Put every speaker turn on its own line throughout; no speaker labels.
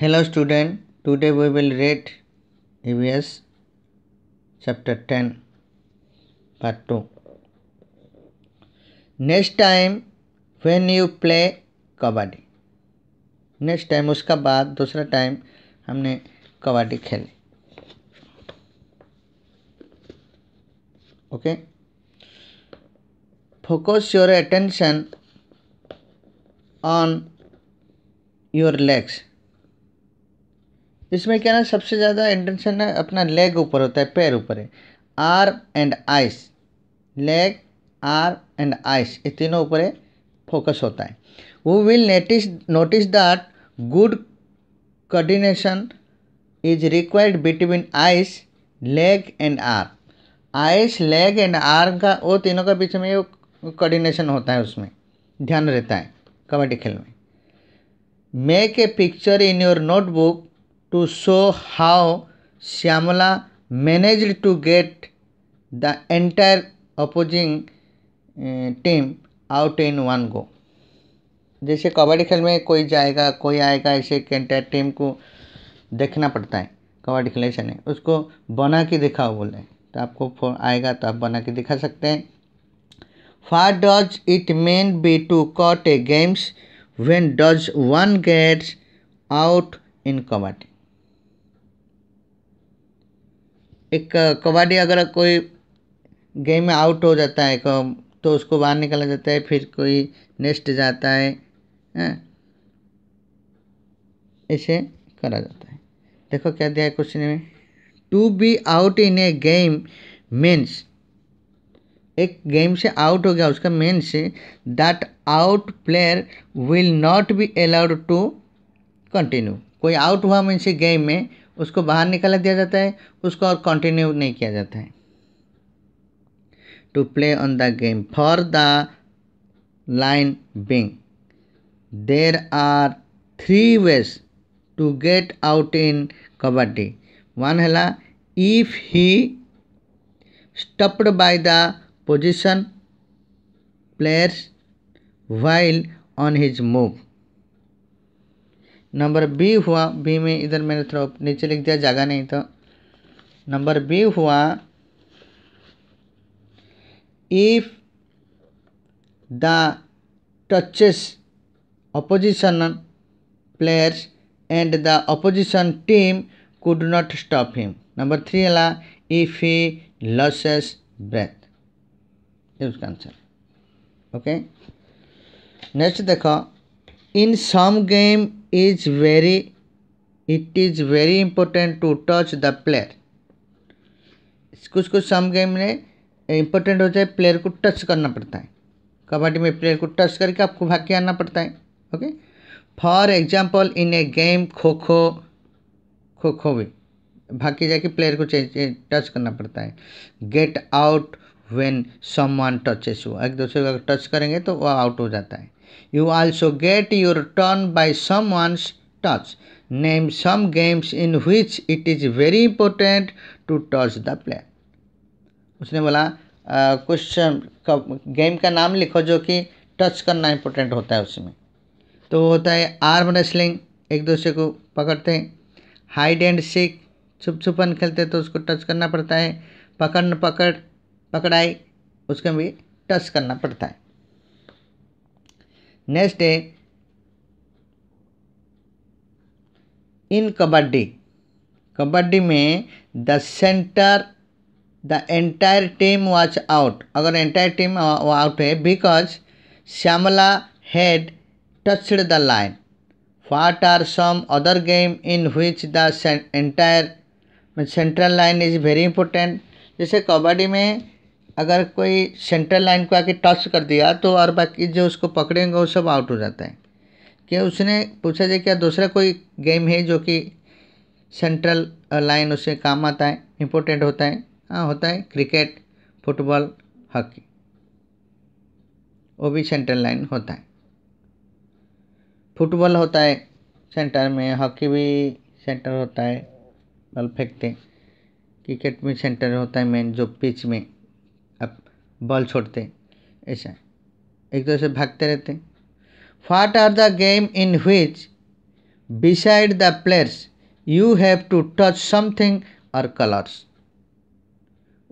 Hello student today we will read EVS chapter ten part two next time when you play kabaddi next time उसका बाद दूसरा time हमने कबड्डी खेली okay focus your attention on your legs इसमें क्या ना सबसे ज़्यादा इंटेंशन ना अपना लेग ऊपर होता है पैर ऊपर है arm and eyes leg arm and eyes ये तीनों ऊपर है फोकस होता है वो will notice notice that good coordination is required between eyes leg and arm eyes leg and arm का वो तीनों का बीच में कोऑर्डिनेशन होता है उसमें ध्यान रहता है कबड्डी खेल में make a picture in your notebook to show how Shyamala managed to get the entire opposing uh, team out in one go जैसे कबड्डी खेल में कोई जाएगा कोई आएगा ऐसे एंटायर टीम को देखना पड़ता है कबड्डी खेल ऐसा नहीं उसको बना के दिखाओ बोले तो आपको फोन आएगा तो आप बना के दिखा सकते हैं far does it mean be to caught a games when does one gets out in kabaddi एक कबड्डी अगर कोई गेम में आउट हो जाता है तो उसको बाहर निकाला जाता है फिर कोई नेक्स्ट जाता है ऐसे करा जाता है देखो क्या दिया है क्वेश्चन में to be out in a game means एक गेम से आउट हो गया उसका means that out player will not be allowed to continue कोई आउट हुआ मीन्स गेम में उसको बाहर निकाला दिया जाता है उसको और कंटिन्यू नहीं किया जाता है to play on the game for the line being there are three ways to get out in kabaddi one है if he stopped by the position players while on his move number B हुआ B में इधर मैंने थोड़ा नीचे लिख दिया जगह नहीं तो नंबर बी हुआ if the touches opposition players and the opposition team could not stop him number three है if he loses breath answer okay next देखो in some game is very it is very important to touch the player कुछ कुछ सम game में important होता है player को touch करना पड़ता है कबड्डी में प्लेयर को टच करके आपको भाग के आना पड़ता है okay for example in a game kho kho kho खो भी भाग के जाके प्लेयर को टच करना पड़ता है get out when someone touches you एक दूसरे को टच करेंगे तो वह आउट हो जाता है You also get your turn by someone's touch. Name some games in which it is very important to touch the player. उसने बोला क्वेश्चन गेम का नाम लिखो जो कि टच करना इम्पोर्टेंट होता है उसमें तो होता है आर्म रेसलिंग एक दूसरे को पकड़ते हैं हाइड एंड सीक छुप छुपन खेलते हैं तो उसको टच करना पड़ता है पकड़ पकड़ पकड़ाई उसको भी टच करना पड़ता है नेक्स्ट है इन कबड्डी कबड्डी में the centre the entire team watch out अगर एंटायर टीम आउट है because Shyamala had touched the line फाट or some other game in which the entire central line is very important जैसे कबड्डी में अगर कोई सेंटर लाइन को आके टच कर दिया तो और बाकी जो उसको पकड़ेंगे वो सब आउट हो जाता है क्या उसने पूछा जाए क्या दूसरा कोई गेम है जो कि सेंट्रल लाइन उससे काम आता है इम्पोर्टेंट होता है हाँ होता है क्रिकेट फुटबॉल हॉकी वो भी सेंट्रल लाइन होता है फुटबॉल होता है सेंटर में हॉकी भी सेंटर होता है बल फेंकते क्रिकेट में सेंटर होता है मेन जो पिच में बॉल छोड़ते ऐसा एक तरह तो से भागते रहते हैं or the game in in beside the players you have to touch something or colours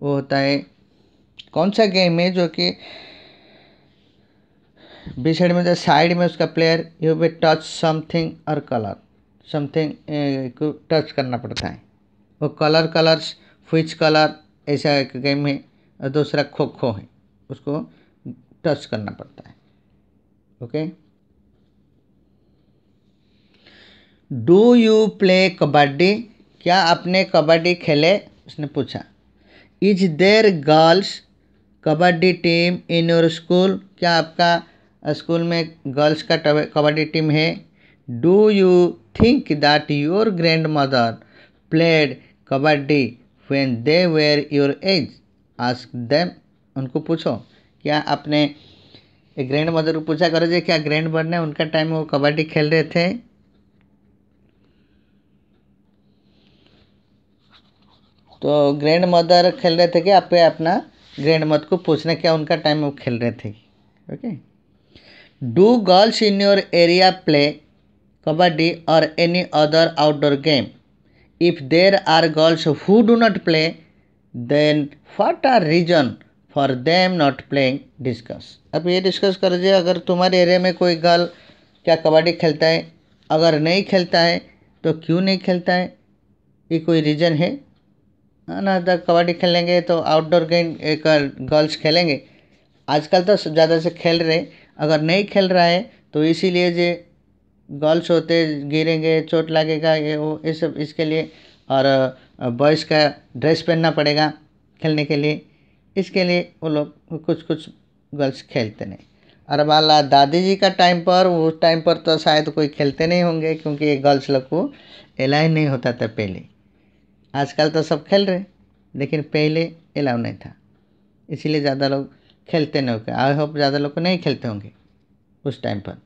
वो होता है कौन सा गेम है जो कि बी साइड में साइड में उसका player you be touch something or colour something को टच करना पड़ता है वो कलर कलर्स फ्विच कलर ऐसा एक गेम है और दूसरा खो खो है उसको टच करना पड़ता है okay do you play kabaddi क्या आपने कबड्डी खेले उसने पूछा is there girls kabaddi team in your school क्या आपका स्कूल में गर्ल्स का कबड्डी टीम है do you think that your grandmother played kabaddi when they were your age ask them उनको पूछो क्या अपने ग्रैंड मदर को पूछा करो जी क्या ग्रैंड बर्न ने उनका टाइम वो कबड्डी खेल रहे थे तो ग्रैंड मदर खेल रहे थे कि आप अपना ग्रैंड मदर को पूछना क्या उनका टाइम वो खेल रहे थे okay do girls in your area play kabaddi or any other outdoor game if there are girls who do not play then what are reason for them not playing discuss अब ये डिस्कस कर दीजिए अगर तुम्हारे एरिया में कोई girl क्या कबड्डी खेलता है अगर नहीं खेलता है तो क्यों नहीं खेलता है ये कोई रीज़न है हाँ, ना तो कबड्डी खेलेंगे तो आउटडोर गेम एक गर्ल्स खेलेंगे आजकल तो ज़्यादा से खेल रहे अगर नहीं खेल रहा है तो इसीलिए जे गर्ल्स होते गिरेंगे चोट लगेगा ये वो ये सब इसके लिए और बॉयज़ का ड्रेस पहनना पड़ेगा खेलने के लिए इसके लिए वो लोग कुछ कुछ गर्ल्स खेलते नहीं और वाला दादी जी का टाइम पर उस टाइम पर तो शायद कोई खेलते नहीं होंगे क्योंकि ये गर्ल्स लोग को अलाउ नहीं होता था पहले आजकल तो सब खेल रहे लेकिन पहले एलाउ नहीं था इसीलिए ज़्यादा लोग खेलते नहीं होंगे आई होप ज़्यादा लोग को नहीं खेलते होंगे उस टाइम पर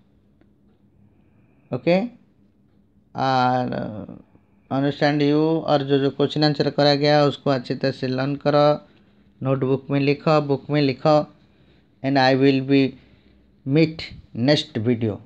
ओके और अंडरस्टैंड यू और जो जो क्वेश्चन आंसर करा गया उसको अच्छी तरह से लर्न करो नोटबुक में लिखो बुक में लिखो and I will be meet next video